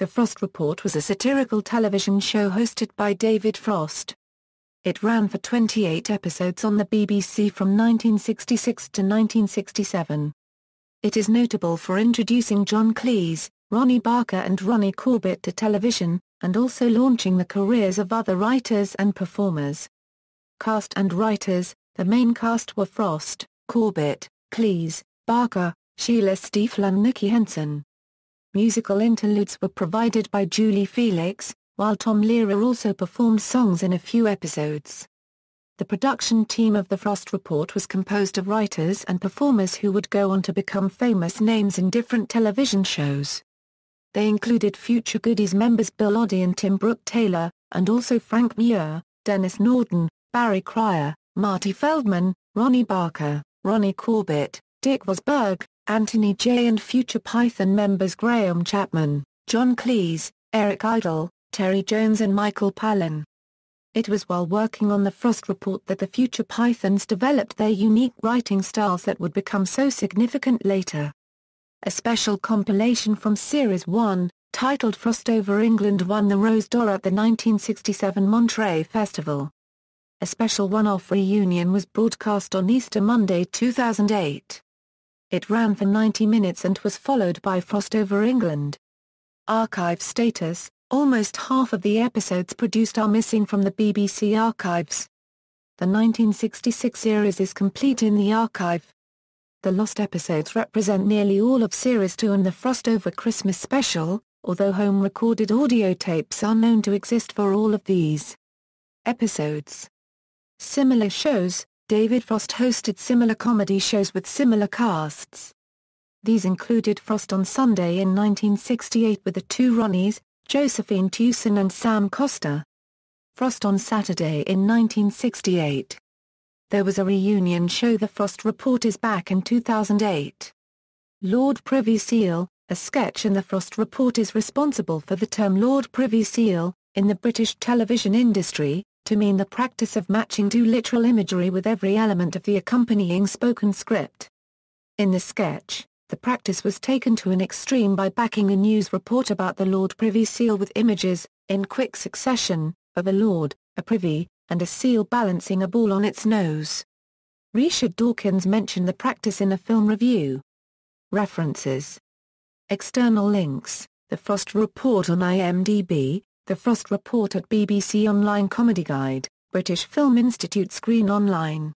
The Frost Report was a satirical television show hosted by David Frost. It ran for 28 episodes on the BBC from 1966 to 1967. It is notable for introducing John Cleese, Ronnie Barker and Ronnie Corbett to television, and also launching the careers of other writers and performers. Cast and writers, the main cast were Frost, Corbett, Cleese, Barker, Sheila Stiefel and Nicky Henson. Musical interludes were provided by Julie Felix, while Tom Lehrer also performed songs in a few episodes. The production team of The Frost Report was composed of writers and performers who would go on to become famous names in different television shows. They included Future Goodies members Bill Oddie and Tim Brooke Taylor, and also Frank Muir, Dennis Norden, Barry Cryer, Marty Feldman, Ronnie Barker, Ronnie Corbett, Dick Wasberg, Anthony J. and future Python members Graham Chapman, John Cleese, Eric Idle, Terry Jones and Michael Palin. It was while working on the Frost Report that the future Pythons developed their unique writing styles that would become so significant later. A special compilation from Series 1, titled Frost Over England won the Rose d'Or at the 1967 Monterey Festival. A special one-off reunion was broadcast on Easter Monday 2008. It ran for 90 minutes and was followed by Frost over England. Archive status, almost half of the episodes produced are missing from the BBC archives. The 1966 series is complete in the archive. The lost episodes represent nearly all of Series 2 and the Frost Over Christmas special, although home-recorded audio tapes are known to exist for all of these episodes. Similar shows, David Frost hosted similar comedy shows with similar casts. These included Frost on Sunday in 1968 with the two Ronnies, Josephine Tewson and Sam Costa. Frost on Saturday in 1968. There was a reunion show The Frost Report is back in 2008. Lord Privy Seal, a sketch in The Frost Report is responsible for the term Lord Privy Seal, in the British television industry, to mean the practice of matching do literal imagery with every element of the accompanying spoken script. In the sketch, the practice was taken to an extreme by backing a news report about the Lord Privy Seal with images, in quick succession, of a Lord, a Privy, and a seal balancing a ball on its nose. Richard Dawkins mentioned the practice in a film review. References External links The Frost Report on IMDb, the Frost Report at BBC Online Comedy Guide, British Film Institute Screen Online.